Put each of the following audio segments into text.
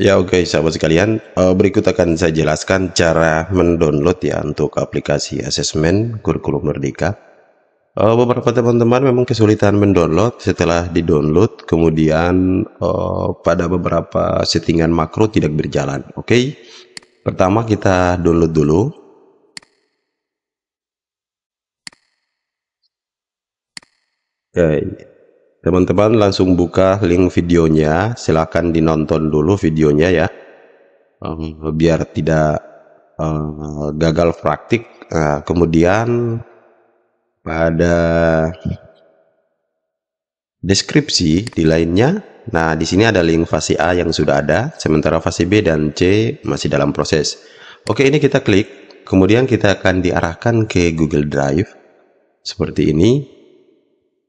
Ya oke okay, sahabat sekalian, eh, berikut akan saya jelaskan cara mendownload ya untuk aplikasi asesmen kurikulum merdeka. Eh, beberapa teman-teman memang kesulitan mendownload setelah didownload, kemudian eh, pada beberapa settingan makro tidak berjalan. Oke, okay? pertama kita download dulu. Oke, okay. Teman-teman langsung buka link videonya, silahkan dinonton dulu videonya ya, biar tidak eh, gagal praktik. Nah, kemudian pada deskripsi di lainnya, nah di sini ada link fase A yang sudah ada, sementara fase B dan C masih dalam proses. Oke, ini kita klik, kemudian kita akan diarahkan ke Google Drive seperti ini.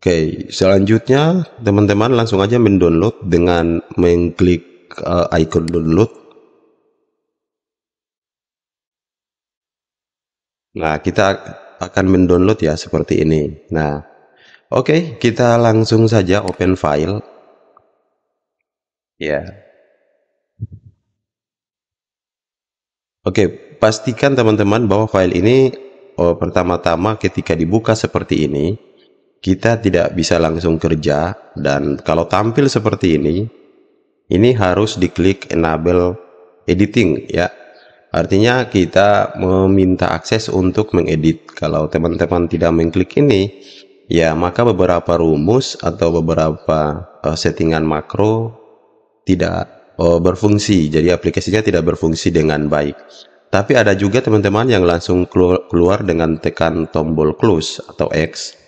Oke, selanjutnya teman-teman langsung aja mendownload dengan mengklik uh, icon download. Nah, kita akan mendownload ya seperti ini. Nah, oke, kita langsung saja open file. Ya. Yeah. Oke, pastikan teman-teman bahwa file ini oh, pertama-tama ketika dibuka seperti ini kita tidak bisa langsung kerja dan kalau tampil seperti ini ini harus diklik enable editing ya artinya kita meminta akses untuk mengedit kalau teman-teman tidak mengklik ini ya maka beberapa rumus atau beberapa uh, settingan makro tidak uh, berfungsi jadi aplikasinya tidak berfungsi dengan baik tapi ada juga teman-teman yang langsung keluar dengan tekan tombol close atau X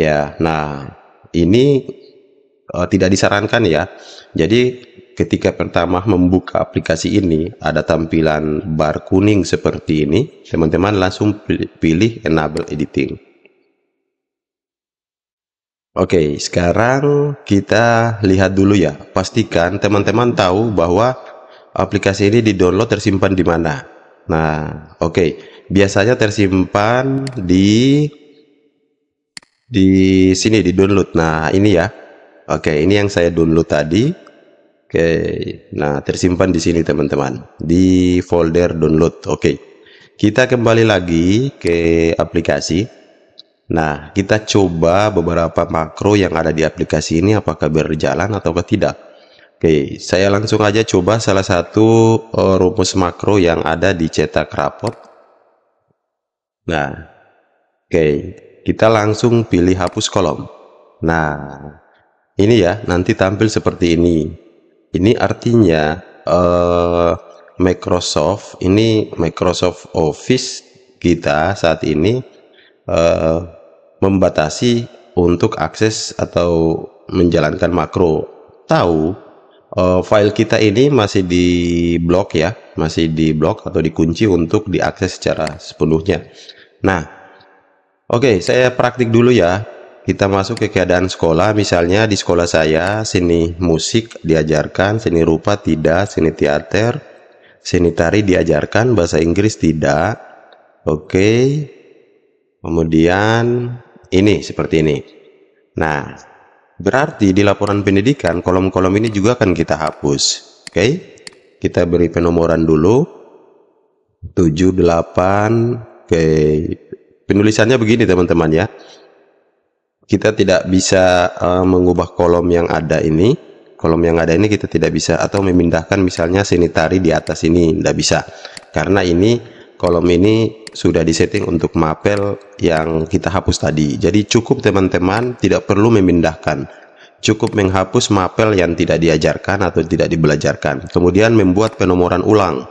Ya, nah ini uh, tidak disarankan ya. Jadi ketika pertama membuka aplikasi ini ada tampilan bar kuning seperti ini, teman-teman langsung pilih enable editing. Oke, sekarang kita lihat dulu ya. Pastikan teman-teman tahu bahwa aplikasi ini di-download tersimpan di mana. Nah, oke. Biasanya tersimpan di di sini di download. Nah, ini ya. Oke, ini yang saya download tadi. Oke. Nah, tersimpan di sini teman-teman, di folder download. Oke. Kita kembali lagi ke aplikasi. Nah, kita coba beberapa makro yang ada di aplikasi ini apakah berjalan atau tidak. Oke, saya langsung aja coba salah satu e, rumus makro yang ada di cetak rapot. Nah, oke kita langsung pilih hapus kolom. Nah, ini ya nanti tampil seperti ini. Ini artinya uh, Microsoft ini Microsoft Office kita saat ini uh, membatasi untuk akses atau menjalankan makro. Tahu uh, file kita ini masih di blok ya, masih di blok atau dikunci untuk diakses secara sepenuhnya. Nah, Oke, saya praktik dulu ya. Kita masuk ke keadaan sekolah, misalnya di sekolah saya, seni musik diajarkan, seni rupa tidak, seni teater, seni tari diajarkan, bahasa Inggris tidak. Oke, kemudian ini seperti ini. Nah, berarti di laporan pendidikan, kolom-kolom ini juga akan kita hapus. Oke, kita beri penomoran dulu. 78, oke, Penulisannya begini teman-teman ya. Kita tidak bisa uh, mengubah kolom yang ada ini. Kolom yang ada ini kita tidak bisa atau memindahkan misalnya seni tari di atas ini tidak bisa. Karena ini kolom ini sudah disetting untuk mapel yang kita hapus tadi. Jadi cukup teman-teman tidak perlu memindahkan cukup menghapus mapel yang tidak diajarkan atau tidak dibelajarkan, kemudian membuat penomoran ulang.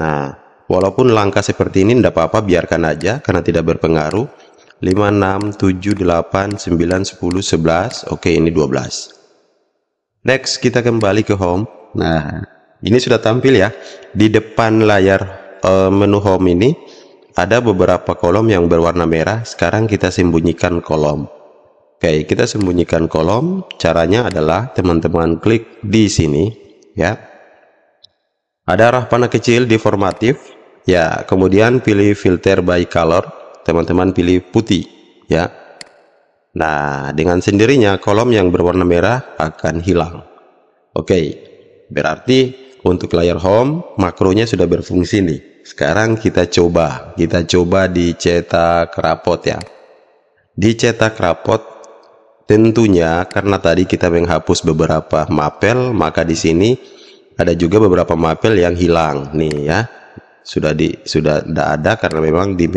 Nah, Walaupun langkah seperti ini tidak apa-apa, biarkan aja karena tidak berpengaruh. 5, 6, 7, 8, 9, 10, 11. Oke, ini 12. Next, kita kembali ke home. Nah, ini sudah tampil ya. Di depan layar uh, menu home ini, ada beberapa kolom yang berwarna merah. Sekarang kita sembunyikan kolom. Oke, kita sembunyikan kolom. Caranya adalah teman-teman klik di sini. Ya, ada arah panah kecil di formatif Ya, kemudian pilih filter by color, teman-teman pilih putih, ya. Nah, dengan sendirinya kolom yang berwarna merah akan hilang. Oke, berarti untuk layar home makronya sudah berfungsi nih. Sekarang kita coba, kita coba dicetak rapot ya. Dicetak rapot tentunya karena tadi kita menghapus beberapa mapel, maka di sini ada juga beberapa mapel yang hilang nih ya sudah di sudah tidak ada karena memang di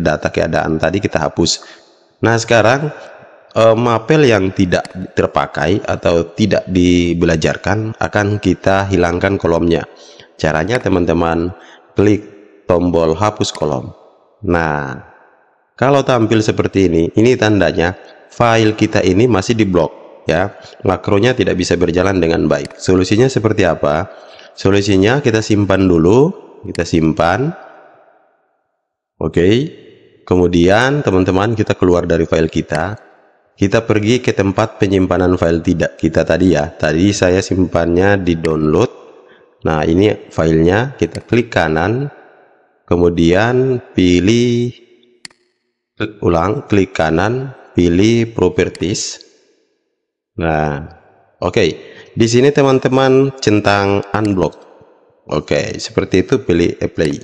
data keadaan tadi kita hapus. Nah sekarang eh, mapel yang tidak terpakai atau tidak dibelajarkan akan kita hilangkan kolomnya. Caranya teman-teman klik tombol hapus kolom. Nah kalau tampil seperti ini, ini tandanya file kita ini masih di blok ya. Makronya tidak bisa berjalan dengan baik. Solusinya seperti apa? Solusinya kita simpan dulu kita simpan. Oke. Okay. Kemudian teman-teman kita keluar dari file kita. Kita pergi ke tempat penyimpanan file tidak kita tadi ya. Tadi saya simpannya di download. Nah ini filenya kita klik kanan. Kemudian pilih ulang klik kanan pilih properties. Nah oke okay. di sini teman-teman centang unblock. Oke, okay, seperti itu pilih apply.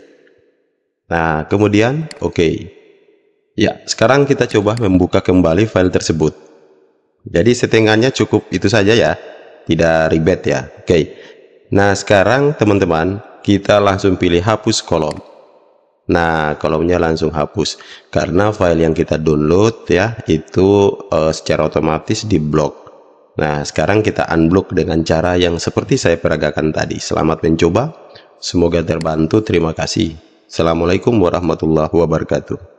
Nah, kemudian oke. Okay. Ya, sekarang kita coba membuka kembali file tersebut. Jadi settingannya cukup itu saja ya. Tidak ribet ya. Oke. Okay. Nah, sekarang teman-teman, kita langsung pilih hapus kolom. Nah, kolomnya langsung hapus karena file yang kita download ya itu uh, secara otomatis diblok. Nah, sekarang kita unblock dengan cara yang seperti saya peragakan tadi. Selamat mencoba, semoga terbantu. Terima kasih. Assalamualaikum warahmatullahi wabarakatuh.